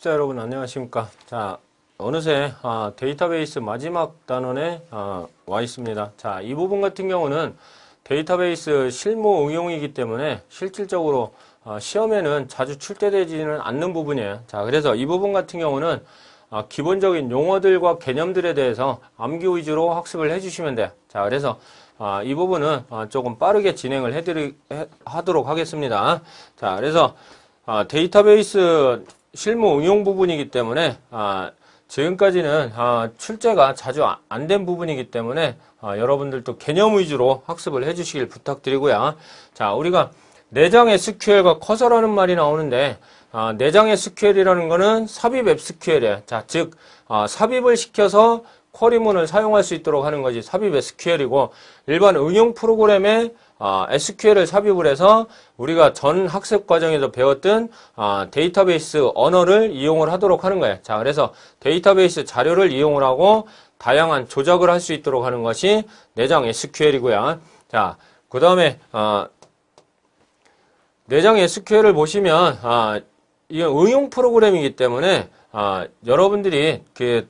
투자 여러분 안녕하십니까 자 어느새 아, 데이터베이스 마지막 단원에 아, 와 있습니다 자 이 부분 같은 경우는 데이터베이스 실무 응용이기 때문에 실질적으로 아, 시험에는 자주 출제되지는 않는 부분이에요 자 그래서 이 부분 같은 경우는 아, 기본적인 용어들과 개념들에 대해서 암기 위주로 학습을 해주시면 돼요 자 그래서 아, 이 부분은 아, 조금 빠르게 진행을 해드리 해, 하도록 하겠습니다 자 그래서 아, 데이터베이스 실무 응용 부분이기 때문에 아, 지금까지는 아, 출제가 자주 아, 안된 부분이기 때문에 아, 여러분들도 개념 위주로 학습을 해주시길 부탁드리고요. 자, 우리가 내장 SQL과 커서라는 말이 나오는데 아, 내장 SQL이라는 것은 삽입 SQL이에요. 자, 즉 아, 삽입을 시켜서 쿼리문을 사용할 수 있도록 하는 것이 삽입 SQL이고 일반 응용 프로그램에 아, SQL을 삽입을 해서 우리가 전 학습 과정에서 배웠던 아, 데이터베이스 언어를 이용을 하도록 하는 거예요. 자, 그래서 데이터베이스 자료를 이용을 하고 다양한 조작을 할 수 있도록 하는 것이 내장 SQL이고요. 자, 그 다음에 아, 내장 SQL을 보시면 아, 이건 응용 프로그램이기 때문에 아, 여러분들이 그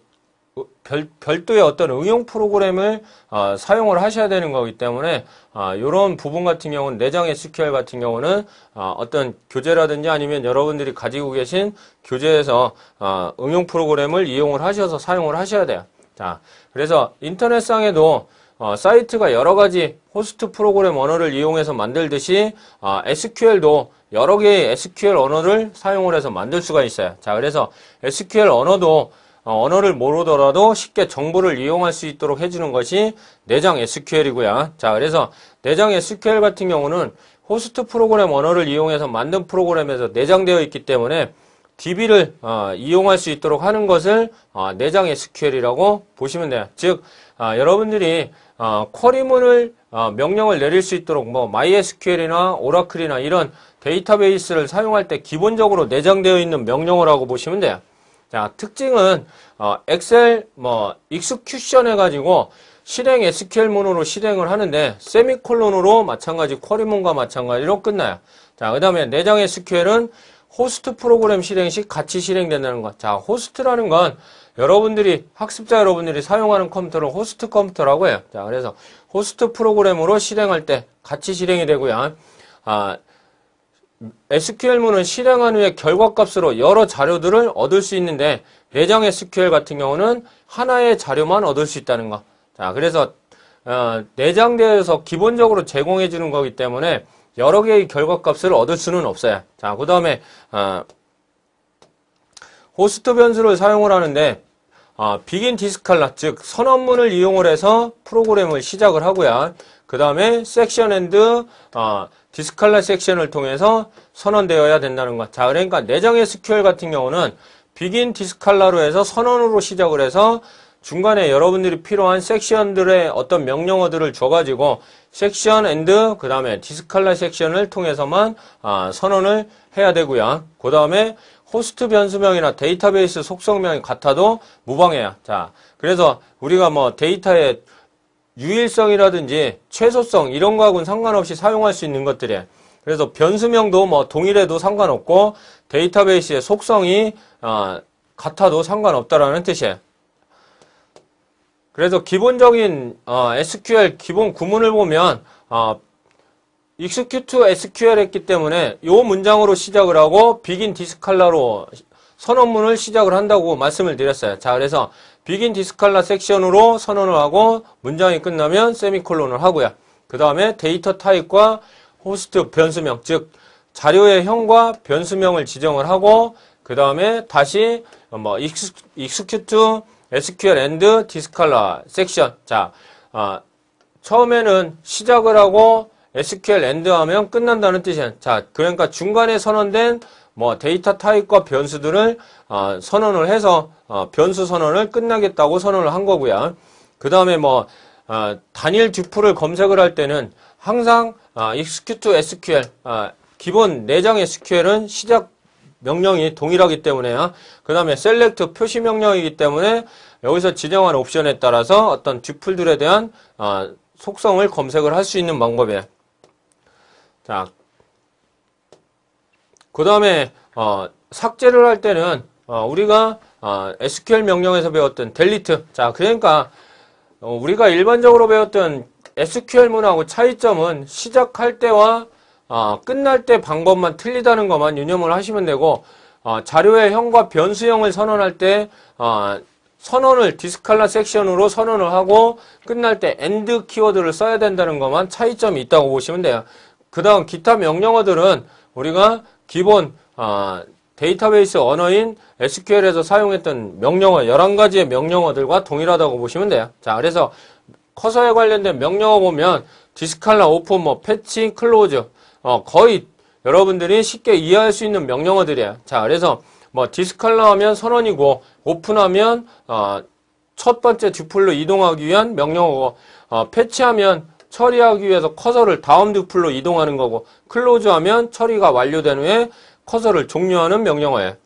별, 도의 어떤 응용 프로그램을 어, 사용을 하셔야 되는 거기 때문에 어, 아, 이런 부분 같은 경우는 내장 SQL 같은 경우는 아, 어, 떤 교재라든지 아니면 여러분들이 가지고 계신 교재에서 어, 응용 프로그램을 이용을 하셔서 사용을 하셔야 돼요. 자, 그래서 인터넷상에도 어, 사이트가 여러 가지 호스트 프로그램 언어를 이용해서 만들듯이 SQL도 여러 개의 SQL 언어를 사용을 해서 만들 수가 있어요. 자, 그래서 SQL 언어도 어, 언어를 모르더라도 쉽게 정보를 이용할 수 있도록 해주는 것이 내장 SQL이고요. 자, 그래서 내장 SQL 같은 경우는 호스트 프로그램 언어를 이용해서 만든 프로그램에서 내장되어 있기 때문에 DB를 어, 이용할 수 있도록 하는 것을 어, 내장 SQL이라고 보시면 돼요. 즉, 어, 여러분들이 어, 쿼리문을 어, 명령을 내릴 수 있도록 뭐 MySQL이나 오라클이나 이런 데이터베이스를 사용할 때 기본적으로 내장되어 있는 명령어라고 보시면 돼요. 자, 특징은 어, 엑셀 뭐 익스큐션 해가지고 실행 SQL문으로 실행을 하는데 세미콜론으로 마찬가지 쿼리문과 마찬가지로 끝나요. 자, 그 다음에 내장 SQL은 호스트 프로그램 실행 시 같이 실행된다는 것. 자, 호스트라는 건 여러분들이 학습자 여러분들이 사용하는 컴퓨터를 호스트 컴퓨터라고 해요. 자, 그래서 호스트 프로그램으로 실행할 때 같이 실행이 되고요. 아, SQL문을 실행한 후에 결과값으로 여러 자료들을 얻을 수 있는데 내장 SQL 같은 경우는 하나의 자료만 얻을 수 있다는 것. 자, 그래서 어, 내장되어서 기본적으로 제공해 주는 거기 때문에 여러 개의 결과값을 얻을 수는 없어요. 자, 그 다음에 어, 호스트 변수를 사용을 하는데 어, 비긴 디스칼라 즉 선언문을 이용을 해서 프로그램을 시작을 하고요. 그 다음에 섹션 앤드 어, 디스칼라 섹션을 통해서 선언되어야 된다는 것. 자, 그러니까 내장의 SQL 같은 경우는 비긴 디스칼라로 해서 선언으로 시작을 해서 중간에 여러분들이 필요한 섹션들의 어떤 명령어들을 줘가지고 섹션 엔드그 다음에 디스칼라 섹션을 통해서만 아, 선언을 해야 되고요. 그 다음에 호스트 변수명이나 데이터베이스 속성명이 같아도 무방해요. 자, 그래서 우리가 뭐 데이터에 유일성이라든지 최소성 이런 거하고는 상관없이 사용할 수 있는 것들에 그래서 변수명도 뭐 동일해도 상관없고 데이터베이스의 속성이 어, 같아도 상관없다라는 뜻이에요. 그래서 기본적인 어, SQL 기본 구문을 보면 어, 익스큐트 c SQL 했기 때문에 이 문장으로 시작을 하고 비긴 디스칼라로 선언문을 시작을 한다고 말씀을 드렸어요. 자, 그래서 비긴 디스칼라 섹션으로 선언을 하고 문장이 끝나면 세미콜론을 하고요. 그 다음에 데이터 타입과 호스트 변수명 즉 자료의 형과 변수명을 지정을 하고 그 다음에 다시 뭐 익스큐트 SQL and 디스칼라 섹션 자 아, 처음에는 시작을 하고 SQL end 하면 끝난다는 뜻이야. 자, 그러니까 중간에 선언된 뭐 데이터 타입과 변수들을 어, 선언을 해서 어, 변수 선언을 끝나겠다고 선언을 한 거고요. 그 다음에 뭐 어, 단일 듀플을 검색을 할 때는 항상 어, execute SQL 어, 기본 내장 SQL은 시작 명령이 동일하기 때문에요. 그 다음에 셀렉트 표시 명령이기 때문에 여기서 지정한 옵션에 따라서 어떤 듀플들에 대한 어, 속성을 검색을 할 수 있는 방법이에요. 자, 그 다음에 어, 삭제를 할 때는 어, 우리가 어, SQL 명령에서 배웠던 델리트 자 그러니까 어, 우리가 일반적으로 배웠던 SQL 문하고 차이점은 시작할 때와 어, 끝날 때 방법만 틀리다는 것만 유념을 하시면 되고 어, 자료의 형과 변수형을 선언할 때 어, 선언을 디스칼라 섹션으로 선언을 하고 끝날 때 end 키워드를 써야 된다는 것만 차이점이 있다고 보시면 돼요. 그 다음 기타 명령어들은 우리가 기본 아, 데이터베이스 언어인 SQL에서 사용했던 명령어 11가지의 명령어들과 동일하다고 보시면 돼요. 자, 그래서 커서에 관련된 명령어 보면 디스칼라, 오픈, 뭐패치 클로즈 어, 거의 여러분들이 쉽게 이해할 수 있는 명령어들이에요. 자, 그래서 뭐 디스칼라 하면 선언이고 오픈하면 어, 첫 번째 듀플로 이동하기 위한 명령어고 어, 패치하면 처리하기 위해서 커서를 다음 듀플로 이동하는 거고 클로즈하면 처리가 완료된 후에 커서를 종료하는 명령어예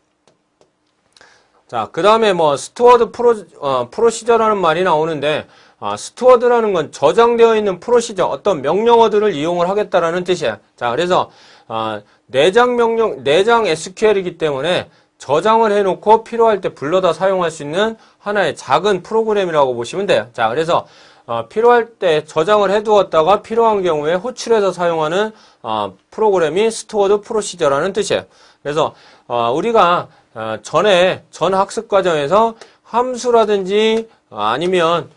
자, 그 다음에 뭐 스튜어드 프로, 어, 프로시저라는 말이 나오는데 아, 스튜어드라는 건 저장되어 있는 프로시저, 어떤 명령어들을 이용을 하겠다라는 뜻이에요. 자, 그래서 아, 내장 명령, 내장 SQL이기 때문에 저장을 해놓고 필요할 때 불러다 사용할 수 있는 하나의 작은 프로그램이라고 보시면 돼요. 자, 그래서 어, 필요할 때 저장을 해두었다가 필요한 경우에 호출해서 사용하는 어, 프로그램이 스토어드 프로시저라는 뜻이에요. 그래서 어, 우리가 전에 전 학습 과정에서 함수라든지 아니면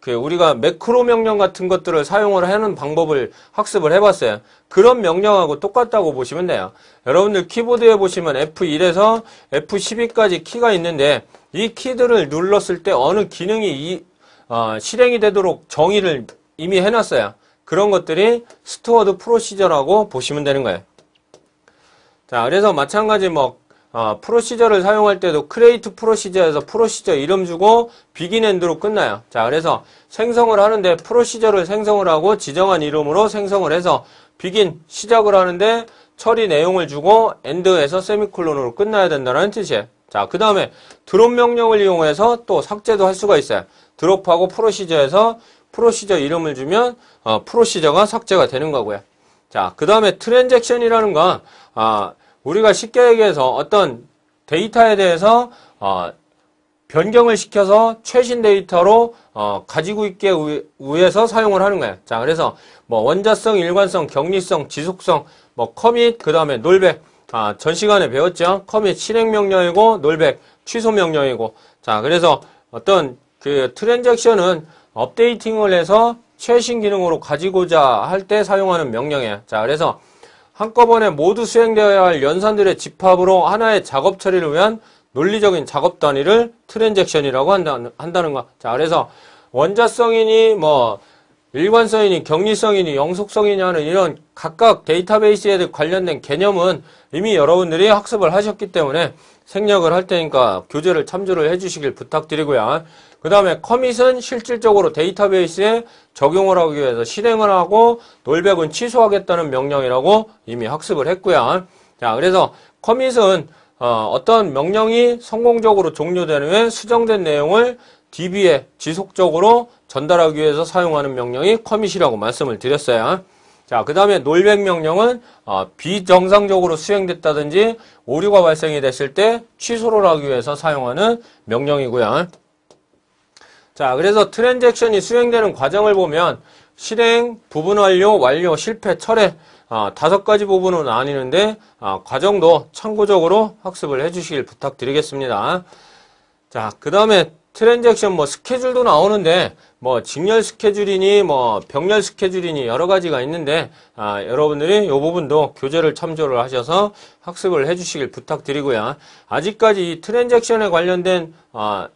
그 우리가 매크로 명령 같은 것들을 사용을 하는 방법을 학습을 해봤어요. 그런 명령하고 똑같다고 보시면 돼요. 여러분들 키보드에 보시면 F1에서 F12까지 키가 있는데 이 키들을 눌렀을 때 어느 기능이 어, 실행이 되도록 정의를 이미 해놨어요. 그런 것들이 스튜어드 프로시저라고 보시면 되는 거예요. 자, 그래서 마찬가지 뭐 어, 프로시저를 사용할 때도 크레이트 프로시저에서 프로시저 이름 주고 비긴 엔드로 끝나요. 자, 그래서 생성을 하는데 프로시저를 생성을 하고 지정한 이름으로 생성을 해서 비긴 시작을 하는데 처리 내용을 주고 엔드에서 세미콜론으로 끝나야 된다는 뜻이에요. 자, 그 다음에 드롭 명령을 이용해서 또 삭제도 할 수가 있어요. 드롭하고 프로시저에서 프로시저 이름을 주면 어, 프로시저가 삭제가 되는 거고요. 자, 그 다음에 트랜잭션이라는 건 아, 우리가 쉽게 얘기해서 어떤 데이터에 대해서 어, 변경을 시켜서 최신 데이터로 어, 가지고 있게 위해서 사용을 하는 거예요. 자, 그래서 뭐 원자성, 일관성, 격리성, 지속성, 뭐 커밋, 그 다음에 놀백 아, 전 시간에 배웠죠? 컴이 실행명령이고 놀백 취소명령이고 자 그래서 어떤 그 트랜잭션은 업데이팅을 해서 최신 기능으로 가지고자 할 때 사용하는 명령이에요. 자 그래서 한꺼번에 모두 수행되어야 할 연산들의 집합으로 하나의 작업 처리를 위한 논리적인 작업 단위를 트랜잭션이라고 한다, 한다는 거. 자 그래서 원자성이니 뭐 일관성이니 격리성이니 영속성이냐는 이런 각각 데이터베이스에 관련된 개념은 이미 여러분들이 학습을 하셨기 때문에 생략을 할 테니까 교재를 참조를 해주시길 부탁드리고요. 그 다음에 커밋은 실질적으로 데이터베이스에 적용을 하기 위해서 실행을 하고 놀백은 취소하겠다는 명령이라고 이미 학습을 했고요. 자, 그래서 커밋은 어, 어떤 명령이 성공적으로 종료된 후에 수정된 내용을 DB에 지속적으로 전달하기 위해서 사용하는 명령이 커밋이라고 말씀을 드렸어요. 자, 그 다음에 놀백 명령은 어, 비정상적으로 수행됐다든지 오류가 발생이 됐을 때 취소를 하기 위해서 사용하는 명령이고요. 자, 그래서 트랜잭션이 수행되는 과정을 보면 실행, 부분 완료, 완료, 실패, 철회 어, 다섯 가지 부분은아니는데 어, 과정도 참고적으로 학습을 해주시길 부탁드리겠습니다. 자, 그 다음에 트랜잭션 뭐 스케줄도 나오는데 뭐 직렬 스케줄이니 뭐 병렬 스케줄이니 여러 가지가 있는데 아, 여러분들이 이 부분도 교재를 참조를 하셔서 학습을 해주시길 부탁드리고요. 아직까지 이 트랜잭션에 관련된 아,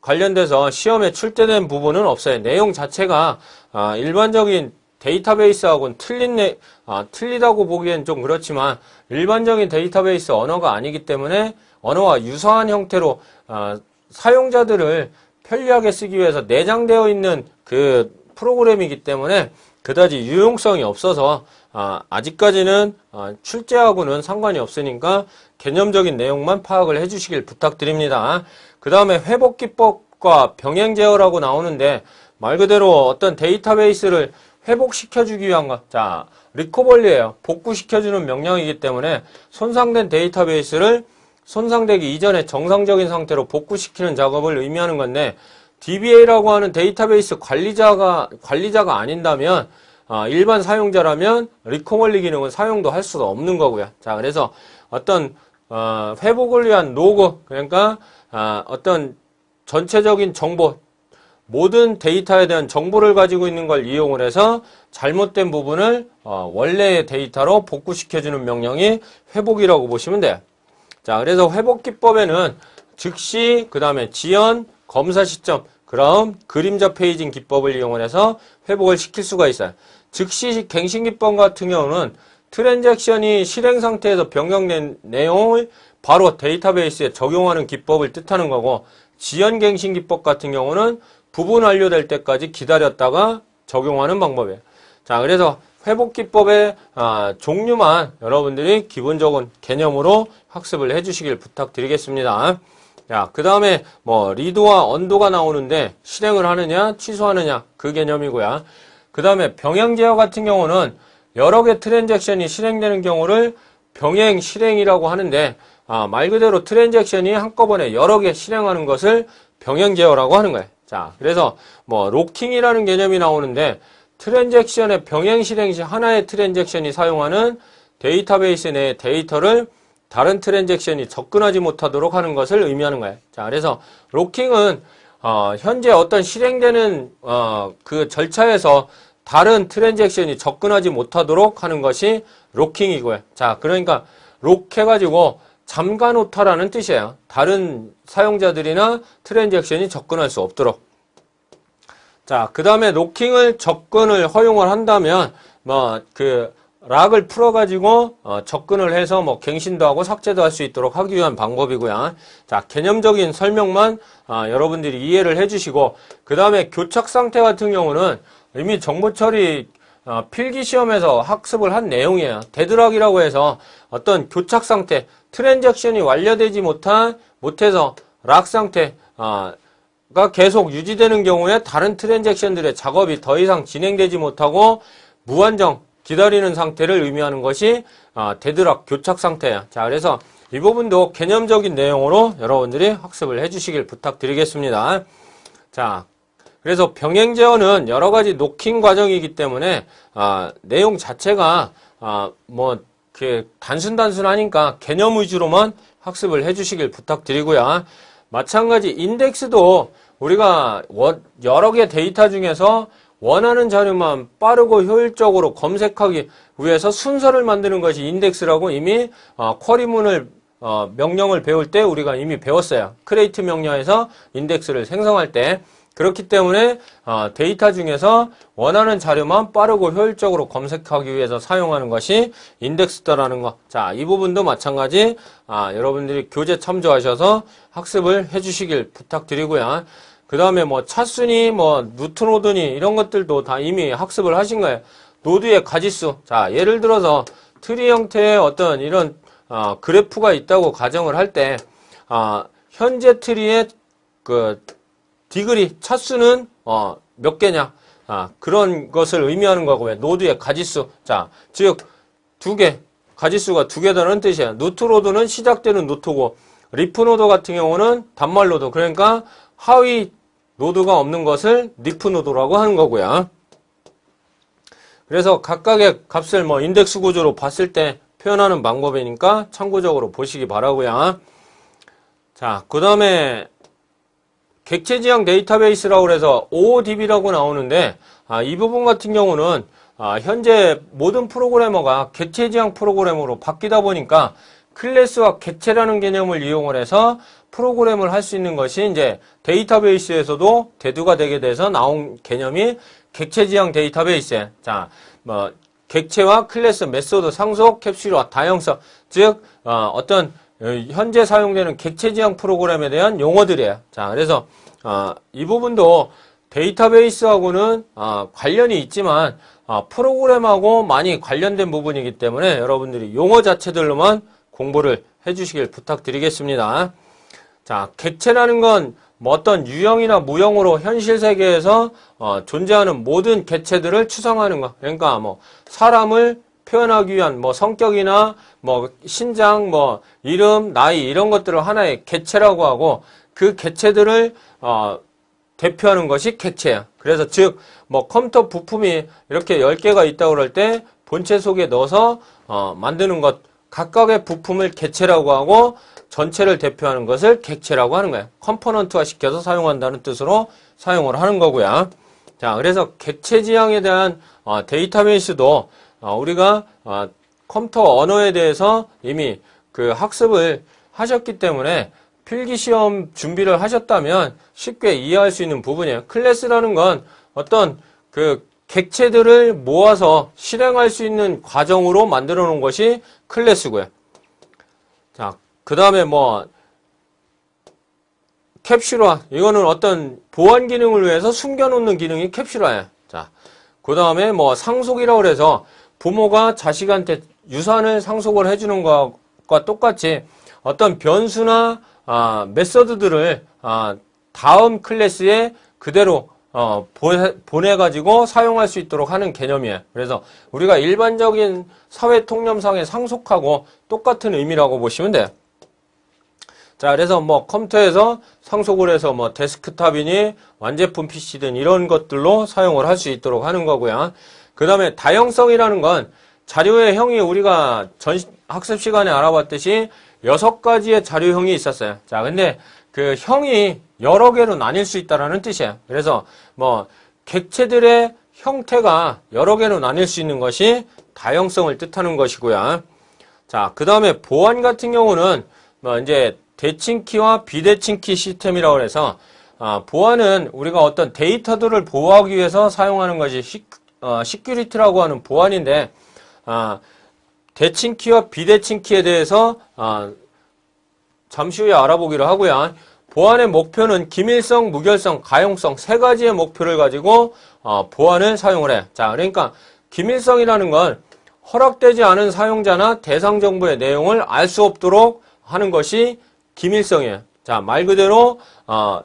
관련돼서 시험에 출제된 부분은 없어요. 내용 자체가 아, 일반적인 데이터베이스하고는 틀린 내, 아, 틀리다고 보기엔 좀 그렇지만 일반적인 데이터베이스 언어가 아니기 때문에 언어와 유사한 형태로 아, 사용자들을 편리하게 쓰기 위해서 내장되어 있는 그 프로그램이기 때문에 그다지 유용성이 없어서 아, 아직까지는 아, 출제하고는 상관이 없으니까 개념적인 내용만 파악을 해주시길 부탁드립니다. 그 다음에 회복기법과 병행제어라고 나오는데 말 그대로 어떤 데이터베이스를 회복시켜주기 위한 것. 자, 리코벌리에요 복구시켜주는 명령이기 때문에 손상된 데이터베이스를 손상되기 이전에 정상적인 상태로 복구시키는 작업을 의미하는 건데 DBA라고 하는 데이터베이스 관리자가 관리자가 아닌다면 아, 일반 사용자라면 리코멀리 기능은 사용도 할 수가 없는 거고요. 자, 그래서 어떤 어, 회복을 위한 로그 그러니까 아, 어떤 전체적인 정보 모든 데이터에 대한 정보를 가지고 있는 걸 이용을 해서 잘못된 부분을 어, 원래의 데이터로 복구시켜주는 명령이 회복이라고 보시면 돼요. 자, 그래서 회복 기법에는 즉시, 그 다음에 지연, 검사 시점, 그럼 그림자 페이징 기법을 이용해서 회복을 시킬 수가 있어요. 즉시 갱신 기법 같은 경우는 트랜잭션이 실행 상태에서 변경 된 내용을 바로 데이터베이스에 적용하는 기법을 뜻하는 거고 지연 갱신 기법 같은 경우는 부분 완료될 때까지 기다렸다가 적용하는 방법이에요. 자, 그래서 회복기법의 아, 종류만 여러분들이 기본적인 개념으로 학습을 해주시길 부탁드리겠습니다. 자, 그 다음에 뭐리드와 언도가 나오는데 실행을 하느냐, 취소하느냐 그 개념이고요. 그 다음에 병행 제어 같은 경우는 여러 개 트랜잭션이 실행되는 경우를 병행 실행이라고 하는데 아, 말 그대로 트랜잭션이 한꺼번에 여러 개 실행하는 것을 병행 제어라고 하는 거예요. 자, 그래서 뭐 로킹이라는 개념이 나오는데 트랜잭션의 병행 실행 시 하나의 트랜잭션이 사용하는 데이터베이스 내 데이터를 다른 트랜잭션이 접근하지 못하도록 하는 것을 의미하는 거예요. 자, 그래서 로킹은 어, 현재 어떤 실행되는 어, 그 절차에서 다른 트랜잭션이 접근하지 못하도록 하는 것이 로킹이고요. 자, 그러니까 록 해가지고 잠가 놓다라는 뜻이에요. 다른 사용자들이나 트랜잭션이 접근할 수 없도록. 자, 그 다음에 노킹을 접근을 허용을 한다면, 뭐, 그, 락을 풀어가지고, 어, 접근을 해서 뭐, 갱신도 하고 삭제도 할 수 있도록 하기 위한 방법이고요. 자, 개념적인 설명만, 어, 여러분들이 이해를 해주시고, 그 다음에 교착 상태 같은 경우는 이미 정보 처리, 어, 필기 시험에서 학습을 한 내용이에요. 데드락이라고 해서 어떤 교착 상태, 트랜잭션이 완료되지 못한, 못해서 락 상태, 어, 가 계속 유지되는 경우에 다른 트랜잭션들의 작업이 더 이상 진행되지 못하고 무한정 기다리는 상태를 의미하는 것이 대드락 아, 교착 상태야. 자, 그래서 이 부분도 개념적인 내용으로 여러분들이 학습을 해주시길 부탁드리겠습니다. 자, 그래서 병행 제어는 여러 가지 노킹 과정이기 때문에 아, 내용 자체가 아, 뭐이 단순 단순하니까 개념 위주로만 학습을 해주시길 부탁드리고요. 마찬가지 인덱스도 우리가 여러 개 데이터 중에서 원하는 자료만 빠르고 효율적으로 검색하기 위해서 순서를 만드는 것이 인덱스라고 이미 어, 쿼리문을 어, 명령을 배울 때 우리가 이미 배웠어요. 크레이트 명령에서 인덱스를 생성할 때 그렇기 때문에 어, 데이터 중에서 원하는 자료만 빠르고 효율적으로 검색하기 위해서 사용하는 것이 인덱스다라는 것. 자, 이 부분도 마찬가지 아, 여러분들이 교재 참조하셔서 학습을 해주시길 부탁드리고요. 그 다음에 뭐 차순이 뭐 누트노드니 이런 것들도 다 이미 학습을 하신 거예요. 노드의 가지수. 자, 예를 들어서 트리 형태의 어떤 이런 어, 그래프가 있다고 가정을 할때 아, 현재 트리의 그 디그리 차수는 어, 몇 개냐 아, 그런 것을 의미하는 거고 요 노드의 가지수 자즉두개 가지수가 두 개다는 뜻이에요 노트로드는 시작되는 노트고 리프노드 같은 경우는 단말로드 그러니까 하위 노드가 없는 것을 리프노드라고 하는 거고요 그래서 각각의 값을 뭐 인덱스 구조로 봤을 때 표현하는 방법이니까 참고적으로 보시기 바라고요 자그 다음에 객체지향 데이터베이스라고 해서 OODB라고 나오는데 아, 이 부분 같은 경우는 아, 현재 모든 프로그래머가 객체지향 프로그램으로 바뀌다 보니까 클래스와 객체라는 개념을 이용을 해서 프로그램을 할 수 있는 것이 이제 데이터베이스에서도 대두가 되게 돼서 나온 개념이 객체지향 데이터베이스. 자, 뭐 객체와 클래스, 메소드, 상속, 캡슐화, 다형성, 즉 어, 어떤 어, 현재 사용되는 객체지향 프로그램에 대한 용어들이에요. 자, 그래서 어, 이 부분도 데이터베이스하고는 어, 관련이 있지만 어, 프로그램하고 많이 관련된 부분이기 때문에 여러분들이 용어 자체들로만 공부를 해주시길 부탁드리겠습니다. 자, 객체라는 건 뭐 어떤 유형이나 무형으로 현실 세계에서 어, 존재하는 모든 개체들을 추상하는 거. 그러니까 뭐 사람을 표현하기 위한 뭐 성격이나 뭐 신장, 뭐 이름, 나이 이런 것들을 하나의 개체라고 하고 그 개체들을 어, 대표하는 것이 개체야 그래서 즉 뭐 컴퓨터 부품이 이렇게 10개가 있다고 그럴 때 본체 속에 넣어서 어, 만드는 것 각각의 부품을 개체라고 하고 전체를 대표하는 것을 객체라고 하는 거예요. 컴포넌트화 시켜서 사용한다는 뜻으로 사용을 하는 거고요. 자, 그래서 객체 지향에 대한 어, 데이터베이스도 어, 우리가 어, 컴퓨터 언어에 대해서 이미 그 학습을 하셨기 때문에 필기 시험 준비를 하셨다면 쉽게 이해할 수 있는 부분이에요. 클래스라는 건 어떤 그 객체들을 모아서 실행할 수 있는 과정으로 만들어 놓은 것이 클래스고요. 자, 그 다음에 뭐 캡슐화 이거는 어떤 보안 기능을 위해서 숨겨놓는 기능이 캡슐화예요. 자, 그 다음에 뭐 상속이라고 해서 부모가 자식한테 유산을 상속을 해주는 것과 똑같이 어떤 변수나 아, 메서드들을 아, 다음 클래스에 그대로 어, 보내, 가지고 사용할 수 있도록 하는 개념이에요. 그래서 우리가 일반적인 사회 통념상의 상속하고 똑같은 의미라고 보시면 돼요. 자, 그래서 뭐 컴퓨터에서 상속을 해서 뭐 데스크탑이니 완제품 PC든 이런 것들로 사용을 할 수 있도록 하는 거고요. 그 다음에 다형성이라는 건 자료의 형이 우리가 전 학습 시간에 알아봤듯이 여섯 가지의 자료형이 있었어요. 자, 근데 그 형이 여러 개로 나뉠 수 있다라는 뜻이에요. 그래서 뭐 객체들의 형태가 여러 개로 나뉠 수 있는 것이 다형성을 뜻하는 것이고요. 자, 그 다음에 보안 같은 경우는 뭐 이제 대칭키와 비대칭키 시스템이라고 해서 아, 보안은 우리가 어떤 데이터들을 보호하기 위해서 사용하는 것이 어, 시큐리티라고 하는 보안인데 아, 대칭 키와 비대칭 키에 대해서 아, 잠시 후에 알아보기로 하고요. 보안의 목표는 기밀성, 무결성, 가용성 세 가지의 목표를 가지고 어, 보안을 사용을 해. 자, 그러니까 기밀성이라는 건 허락되지 않은 사용자나 대상 정보의 내용을 알 수 없도록 하는 것이 기밀성이에요. 자, 말 그대로 어,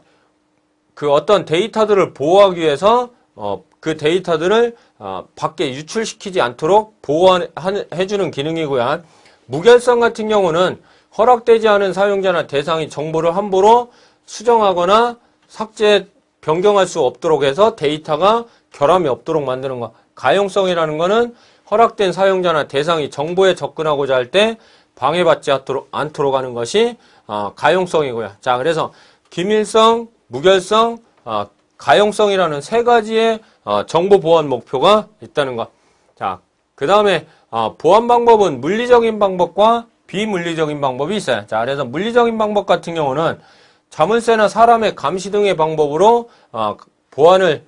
그 어떤 데이터들을 보호하기 위해서 어, 그 데이터들을 어, 밖에 유출시키지 않도록 보호해주는 기능이고요. 무결성 같은 경우는 허락되지 않은 사용자나 대상이 정보를 함부로 수정하거나 삭제, 변경할 수 없도록 해서 데이터가 결함이 없도록 만드는 것. 가용성이라는 것은 허락된 사용자나 대상이 정보에 접근하고자 할 때 방해받지 않도록, 않도록, 하는 것이 어, 가용성이고요. 자, 그래서 기밀성, 무결성, 어, 가용성이라는 세 가지의 어, 정보 보안 목표가 있다는 것. 자, 그 다음에 어, 보안 방법은 물리적인 방법과 비물리적인 방법이 있어요. 자, 그래서 물리적인 방법 같은 경우는 자문쇠나 사람의 감시 등의 방법으로 어, 보안을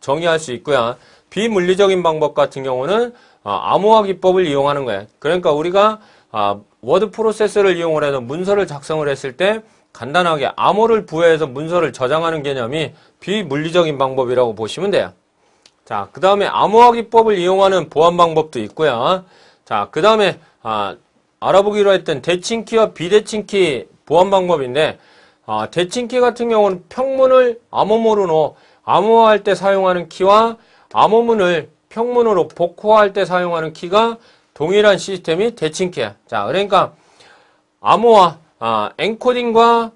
정의할 수 있고요. 비물리적인 방법 같은 경우는 암호화 기법을 이용하는 거예요. 그러니까 우리가 워드 프로세스를 이용 해서 문서를 작성을 했을 때 간단하게 암호를 부여해서 문서를 저장하는 개념이 비물리적인 방법이라고 보시면 돼요. 자, 그 다음에 암호화기법을 이용하는 보안 방법도 있고요. 자, 그 다음에 아, 알아보기로 했던 대칭키와 비대칭키 보안 방법인데 아, 대칭키 같은 경우는 평문을 암호모로 암호화할 때 사용하는 키와 암호문을 평문으로 복호할 화때 사용하는 키가 동일한 시스템이 대칭키야. 자, 그러니까 암호화, 아, 엔코딩과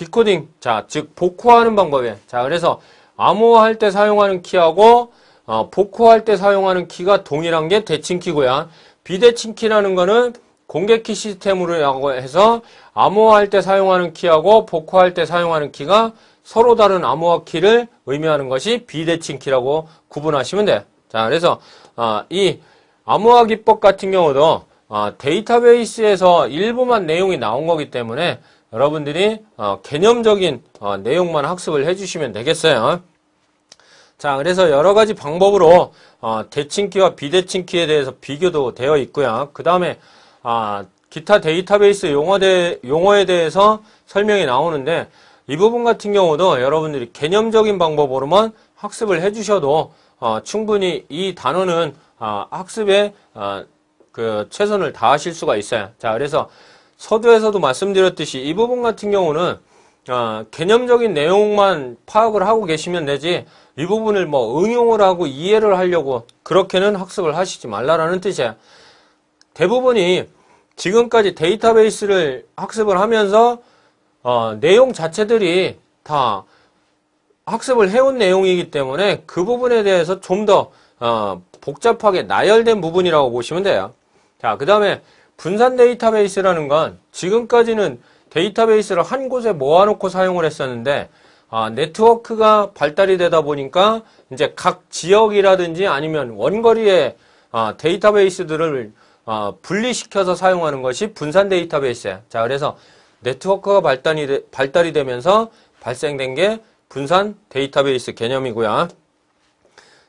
디코딩, 자, 즉 복호하는 방법에 자, 그래서 암호화할 때 사용하는 키하고 어, 복호할 때 사용하는 키가 동일한 게 대칭키고요. 비대칭키라는 거는 공개키 시스템으로 해서 암호화할 때 사용하는 키하고 복호할 때 사용하는 키가 서로 다른 암호화 키를 의미하는 것이 비대칭키라고 구분하시면 돼요. 자, 그래서 어, 이 암호화 기법 같은 경우도 어, 데이터베이스에서 일부만 내용이 나온 거기 때문에 여러분들이 어, 개념적인 어, 내용만 학습을 해주시면 되겠어요. 자, 그래서 여러 가지 방법으로 어, 대칭키와 비대칭키에 대해서 비교도 되어 있고요. 그 다음에 아, 기타 데이터베이스 용어대, 용어에 대해서 설명이 나오는데 이 부분 같은 경우도 여러분들이 개념적인 방법으로만 학습을 해주셔도 어, 충분히 이 단어는 어, 학습에 어, 그 최선을 다하실 수가 있어요. 자, 그래서 서두에서도 말씀드렸듯이 이 부분 같은 경우는 아, 개념적인 내용만 파악을 하고 계시면 되지 이 부분을 뭐 응용을 하고 이해를 하려고 그렇게는 학습을 하시지 말라라는 뜻이에요. 대부분이 지금까지 데이터베이스를 학습을 하면서 어, 내용 자체들이 다 학습을 해온 내용이기 때문에 그 부분에 대해서 좀더 어, 복잡하게 나열된 부분이라고 보시면 돼요. 자, 그 다음에 분산 데이터베이스라는 건 지금까지는 데이터베이스를 한 곳에 모아놓고 사용을 했었는데 아, 네트워크가 발달이 되다 보니까 이제 각 지역이라든지 아니면 원거리에 아, 데이터베이스들을 아, 분리시켜서 사용하는 것이 분산 데이터베이스야. 자, 그래서 네트워크가 발달이, 되, 발달이 되면서 발생된 게 분산 데이터베이스 개념이고요.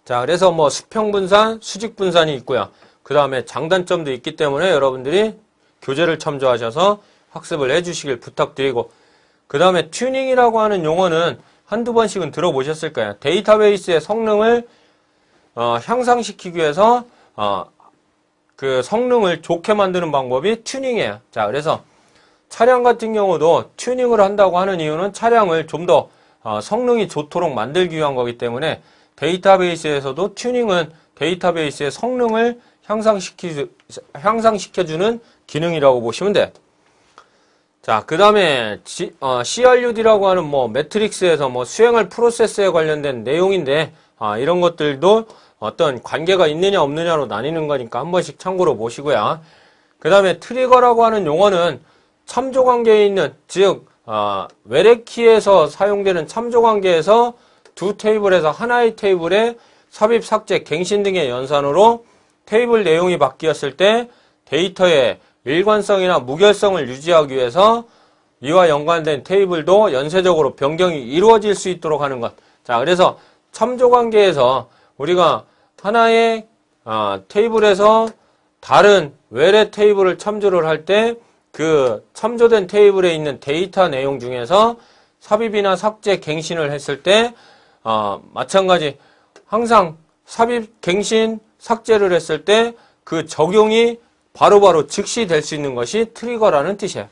자, 그래서 뭐 수평 분산, 수직 분산이 있고요. 그 다음에 장단점도 있기 때문에 여러분들이 교재를 참조하셔서 학습을 해주시길 부탁드리고 그 다음에 튜닝이라고 하는 용어는 한두 번씩은 들어보셨을 거예요. 데이터베이스의 성능을 어, 향상시키기 위해서 어, 그 성능을 좋게 만드는 방법이 튜닝이에요. 자, 그래서 차량 같은 경우도 튜닝을 한다고 하는 이유는 차량을 좀더 어, 성능이 좋도록 만들기 위한 거기 때문에 데이터베이스에서도 튜닝은 데이터베이스의 성능을 향상시키, 향상시켜주는 기능이라고 보시면 돼. 자, 그 다음에 어, CRUD라고 하는 뭐 매트릭스에서 뭐 수행할 프로세스에 관련된 내용인데 아, 이런 것들도 어떤 관계가 있느냐 없느냐로 나뉘는 거니까 한 번씩 참고로 보시고요. 그 다음에 트리거라고 하는 용어는 참조관계에 있는 즉 어, 외래키에서 사용되는 참조관계에서 두 테이블에서 하나의 테이블에 삽입, 삭제, 갱신 등의 연산으로 테이블 내용이 바뀌었을 때 데이터의 일관성이나 무결성을 유지하기 위해서 이와 연관된 테이블도 연쇄적으로 변경이 이루어질 수 있도록 하는 것. 자, 그래서 참조 관계에서 우리가 하나의 어, 테이블에서 다른 외래 테이블을 참조를 할 때 그 참조된 테이블에 있는 데이터 내용 중에서 삽입이나 삭제, 갱신을 했을 때 어, 마찬가지 항상 삽입, 갱신, 삭제를 했을 때 그 적용이 바로바로 즉시 될 수 있는 것이 트리거라는 뜻이에요.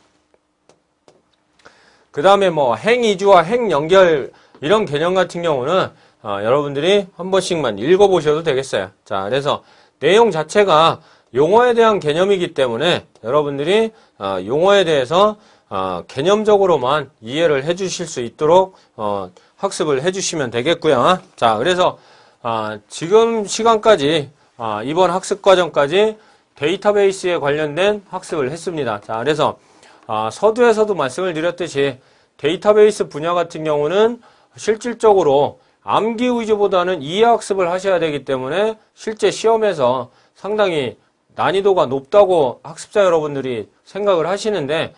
그 다음에 뭐 행이주와 행연결 이런 개념 같은 경우는 어, 여러분들이 한 번씩만 읽어보셔도 되겠어요. 자, 그래서 내용 자체가 용어에 대한 개념이기 때문에 여러분들이 어, 용어에 대해서 어, 개념적으로만 이해를 해주실 수 있도록 어, 학습을 해주시면 되겠고요. 자, 그래서 아, 지금 시간까지 아, 이번 학습 과정까지 데이터베이스에 관련된 학습을 했습니다. 자, 그래서 아, 서두에서도 말씀을 드렸듯이 데이터베이스 분야 같은 경우는 실질적으로 암기 위주보다는 이해학습을 하셔야 되기 때문에 실제 시험에서 상당히 난이도가 높다고 학습자 여러분들이 생각을 하시는데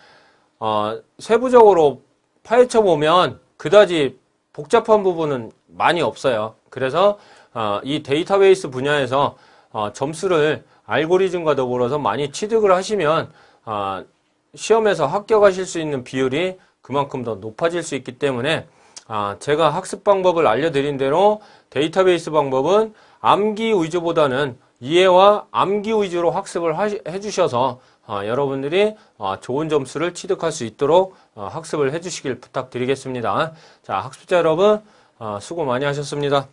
어, 세부적으로 파헤쳐 보면 그다지 복잡한 부분은 많이 없어요. 그래서 어, 이 데이터베이스 분야에서 어, 점수를 알고리즘과 더불어서 많이 취득을 하시면 아, 시험에서 합격하실 수 있는 비율이 그만큼 더 높아질 수 있기 때문에 아, 제가 학습 방법을 알려드린 대로 데이터베이스 방법은 암기 위주보다는 이해와 암기 위주로 학습을 해주셔서 아, 여러분들이 좋은 점수를 취득할 수 있도록 어, 학습을 해주시길 부탁드리겠습니다. 자, 학습자 여러분 수고 많이 하셨습니다.